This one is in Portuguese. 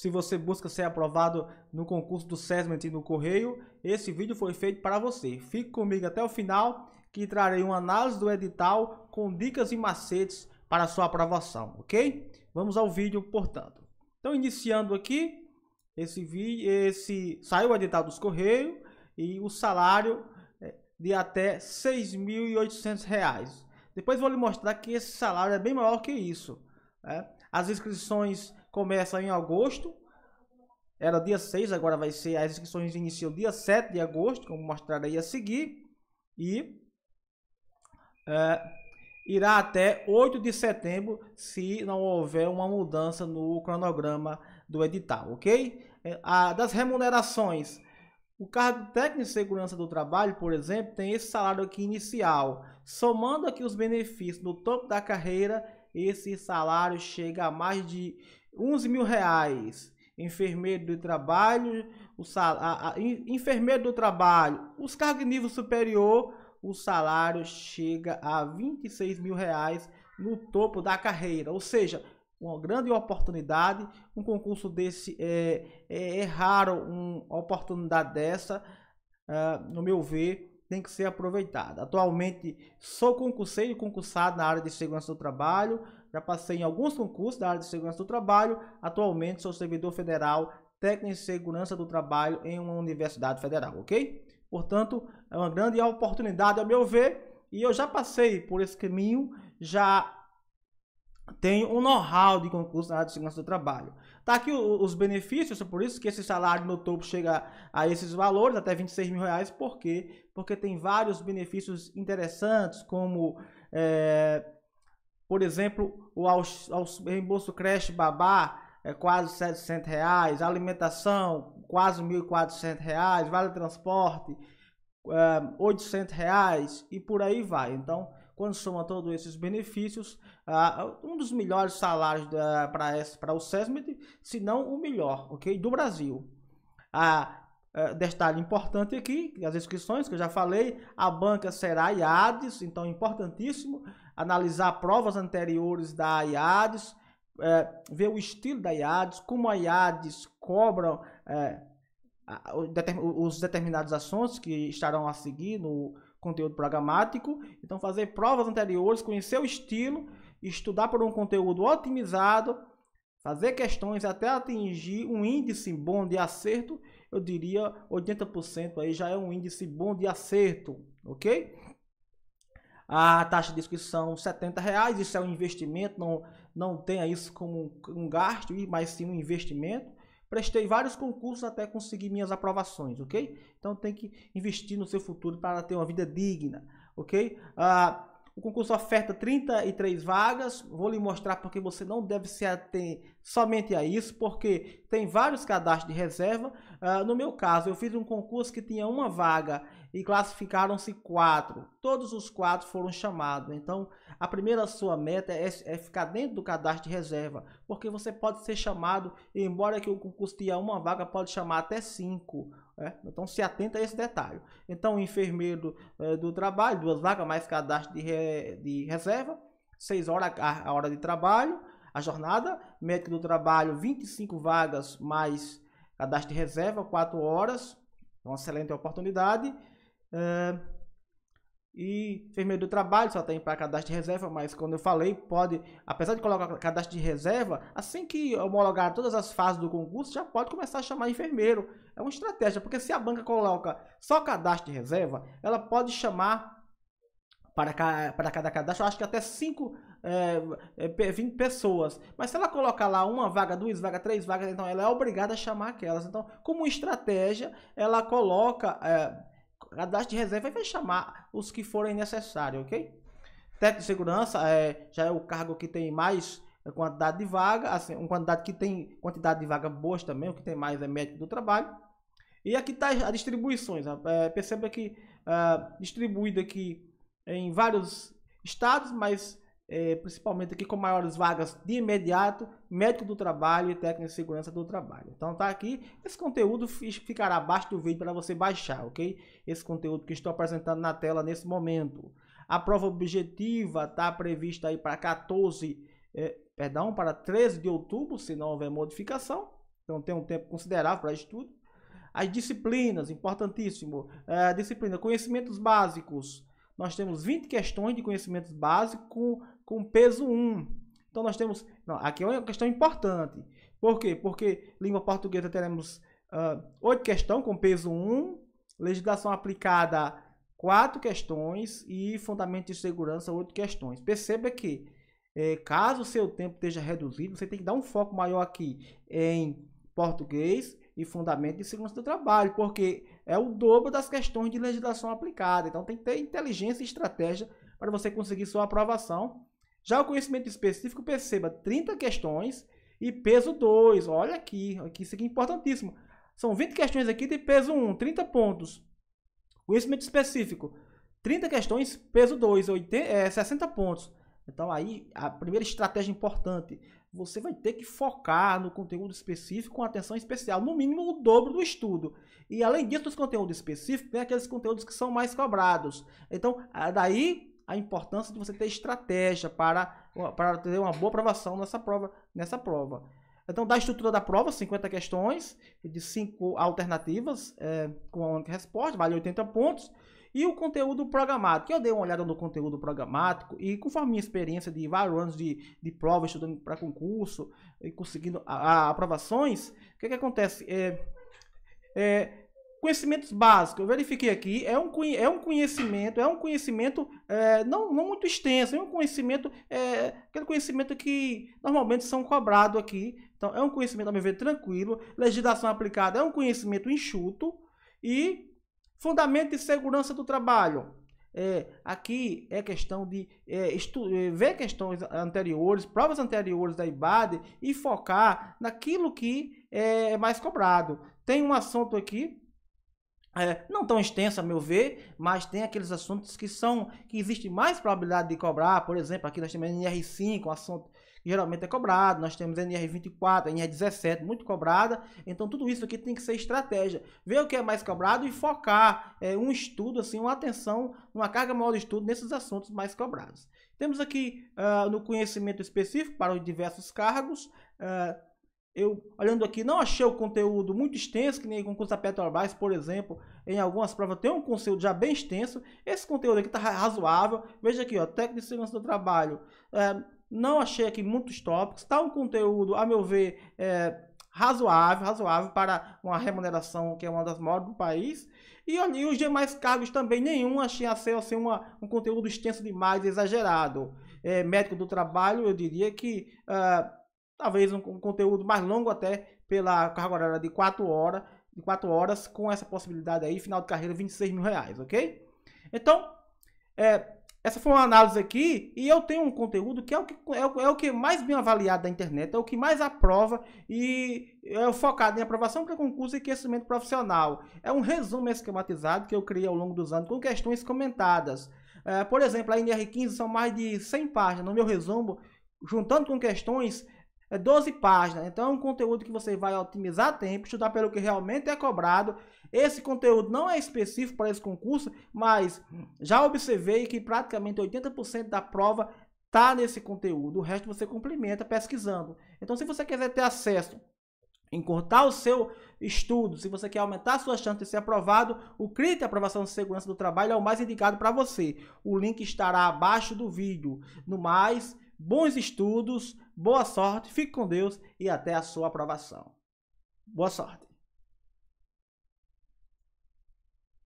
se você busca ser aprovado no concurso do SESMENT e no Correio, esse vídeo foi feito para você. Fique comigo até o final que trarei uma análise do edital com dicas e macetes para sua aprovação, ok? Vamos ao vídeo, portanto. Então, iniciando aqui, esse vídeo, esse saiu o edital dos Correios e o salário é, de até R$ 6.800. Depois vou lhe mostrar que esse salário é bem maior que isso. Né? As inscrições começa em agosto. Era dia 6, agora vai ser. As inscrições iniciam dia 7 de agosto, como mostrarei a seguir. E é, irá até 8 de setembro, se não houver uma mudança no cronograma do edital, ok? É, a, das remunerações. O cargo de técnico de segurança do trabalho, por exemplo, tem esse salário aqui inicial. Somando aqui os benefícios no topo da carreira, esse salário chega a mais de 11 mil reais. Enfermeiro do trabalho, o sal, a, a, enfermeiro do trabalho, os cargos de nível superior, o salário chega a 26 mil reais no topo da carreira. Ou seja, uma grande oportunidade. Um concurso desse é, é, é raro, uma oportunidade dessa, uh, no meu ver tem que ser aproveitada. Atualmente sou concurseiro e concursado na área de segurança do trabalho, já passei em alguns concursos da área de segurança do trabalho, atualmente sou servidor federal, técnico em segurança do trabalho em uma universidade federal, ok? Portanto, é uma grande oportunidade, a meu ver, e eu já passei por esse caminho, já tem um know-how de concurso na área de segurança do trabalho. Tá aqui os benefícios, por isso que esse salário no topo chega a esses valores, até 26 mil reais, por quê? Porque tem vários benefícios interessantes, como, é, por exemplo, o reembolso creche babá, é quase 700 reais, alimentação, quase 1.400 reais, vale transporte, é, 800 reais e por aí vai. Então, quando soma todos esses benefícios, uh, um dos melhores salários para o SESMED, se não o melhor, ok? Do Brasil. Ah, uh, detalhe importante aqui, as inscrições que eu já falei, a banca será IADES, então é importantíssimo analisar provas anteriores da IADES, é, ver o estilo da IADES, como a IADES cobra é, os determinados assuntos que estarão a seguir no, conteúdo programático. Então, fazer provas anteriores, conhecer o estilo, estudar por um conteúdo otimizado, fazer questões até atingir um índice bom de acerto. Eu diria 80% aí já é um índice bom de acerto, ok? A taxa de inscrição 70 reais, isso é um investimento, não, não tenha isso como um gasto, mas sim um investimento. Prestei vários concursos até conseguir minhas aprovações, ok? Então tem que investir no seu futuro para ter uma vida digna, ok? Ah, o concurso oferta 33 vagas. Vou lhe mostrar porque você não deve se ater somente a isso, porque tem vários cadastros de reserva. Uh, no meu caso, eu fiz um concurso que tinha uma vaga e classificaram-se quatro. Todos os quatro foram chamados. Então, a primeira sua meta é, é, ficar dentro do cadastro de reserva, porque você pode ser chamado, embora que o concurso tenha uma vaga, pode chamar até cinco. Né? Então, se atenta a esse detalhe. Então, enfermeiro do, é, do trabalho, duas vagas mais cadastro de, re, de reserva, seis horas a, a hora de trabalho, a jornada. Médico do trabalho, 25 vagas mais cadastro de reserva, quatro horas. Uma excelente oportunidade. É... E enfermeiro do trabalho só tem para cadastro de reserva, mas quando eu falei, pode, apesar de colocar cadastro de reserva, assim que homologar todas as fases do concurso, já pode começar a chamar enfermeiro. É uma estratégia, porque se a banca coloca só cadastro de reserva, ela pode chamar para, para cada cadastro, acho que até 5, é, 20 pessoas. Mas se ela colocar lá uma vaga, duas vagas, três vagas, então ela é obrigada a chamar aquelas. Então, como estratégia, ela coloca. É, cadastro de reserva e vai chamar os que forem necessários, ok? Técnico de segurança é, já é o cargo que tem mais é, quantidade de vaga, assim, uma quantidade que tem quantidade de vaga boas também, o que tem mais é médico do trabalho. E aqui está as distribuições. Né? É, perceba que é, distribuído aqui em vários estados, mas é, principalmente aqui com maiores vagas de imediato, médico do trabalho e técnico de segurança do trabalho. Então tá aqui, esse conteúdo ficará abaixo do vídeo para você baixar, ok? Esse conteúdo que estou apresentando na tela nesse momento. A prova objetiva está prevista aí para 14, é, perdão, para 13 de outubro, se não houver modificação. Então tem um tempo considerável para estudo. As disciplinas, importantíssimo. É, disciplina, conhecimentos básicos. Nós temos 20 questões de conhecimentos básicos com peso 1. Então nós temos. Não, aqui é uma questão importante. Por quê? Porque língua portuguesa teremos ah, oito questões com peso 1, legislação aplicada quatro questões e fundamento de segurança oito questões. Perceba que é, caso o seu tempo esteja reduzido, você tem que dar um foco maior aqui em português e fundamento de segurança do trabalho, porque é o dobro das questões de legislação aplicada. Então tem que ter inteligência e estratégia para você conseguir sua aprovação já o conhecimento específico, perceba, 30 questões e peso 2. Olha aqui, aqui, isso aqui é importantíssimo. São 20 questões aqui de peso 1, 30 pontos. Conhecimento específico, 30 questões, peso 2, 80, é, 60 pontos. Então aí, a primeira estratégia importante, você vai ter que focar no conteúdo específico com atenção especial, no mínimo o dobro do estudo. E além disso, os conteúdos específicos, tem aqueles conteúdos que são mais cobrados. Então, daí a importância de você ter estratégia para, para ter uma boa aprovação nessa prova. Nessa prova. Então, da estrutura da prova, 50 questões de 5 alternativas é, com a única resposta, vale 80 pontos. E o conteúdo programático. Eu dei uma olhada no conteúdo programático e, conforme minha experiência de vários anos de, de prova, estudando para concurso e conseguindo a, a aprovações, o que, que acontece? É, é, Conhecimentos básicos, eu verifiquei aqui, é um, é um conhecimento, é um conhecimento é, não, não muito extenso, é um conhecimento, é, aquele conhecimento que normalmente são cobrados aqui. Então, é um conhecimento, a meu ver, tranquilo. Legislação aplicada é um conhecimento enxuto. E fundamento de segurança do trabalho. É, aqui é questão de é, é, ver questões anteriores, provas anteriores da IBAD e focar naquilo que é mais cobrado. Tem um assunto aqui é, não tão extensa, a meu ver, mas tem aqueles assuntos que são que existe mais probabilidade de cobrar. Por exemplo, aqui nós temos NR5, um assunto que geralmente é cobrado, nós temos NR24, NR17, muito cobrada. Então, tudo isso aqui tem que ser estratégia. Ver o que é mais cobrado e focar é, um estudo, assim, uma atenção, uma carga maior de estudo nesses assuntos mais cobrados. Temos aqui uh, no conhecimento específico para os diversos cargos. Uh, eu, olhando aqui, não achei o conteúdo muito extenso, que nem o concurso da Petrobras, por exemplo, em algumas provas tem um conteúdo já bem extenso. Esse conteúdo aqui está razoável. Veja aqui, ó, técnico de segurança do trabalho. É, não achei aqui muitos tópicos. Está um conteúdo, a meu ver, é, razoável, razoável para uma remuneração que é uma das maiores do país. E, e os demais cargos também, nenhum achei a ser assim, uma, um conteúdo extenso demais, exagerado. É, médico do trabalho, eu diria que... Uh, talvez um, um conteúdo mais longo até pela carga horária de 4 horas, de 4 horas, com essa possibilidade aí, final de carreira 26 mil reais, ok? Então, é, essa foi uma análise aqui e eu tenho um conteúdo que é o que, é o, é o que mais bem avaliado da internet, é o que mais aprova e é focado em aprovação para concurso e crescimento profissional. É um resumo esquematizado que eu criei ao longo dos anos com questões comentadas. É, por exemplo, a NR15 são mais de 100 páginas. No meu resumo, juntando com questões é 12 páginas. Então é um conteúdo que você vai otimizar tempo, estudar pelo que realmente é cobrado. Esse conteúdo não é específico para esse concurso, mas já observei que praticamente 80% da prova está nesse conteúdo. O resto você complementa pesquisando. Então se você quiser ter acesso encurtar o seu estudo, se você quer aumentar a sua chance de ser aprovado, o CRIT, Aprovação de Segurança do Trabalho, é o mais indicado para você. O link estará abaixo do vídeo. No mais, bons estudos, boa sorte, fique com Deus e até a sua aprovação. Boa sorte.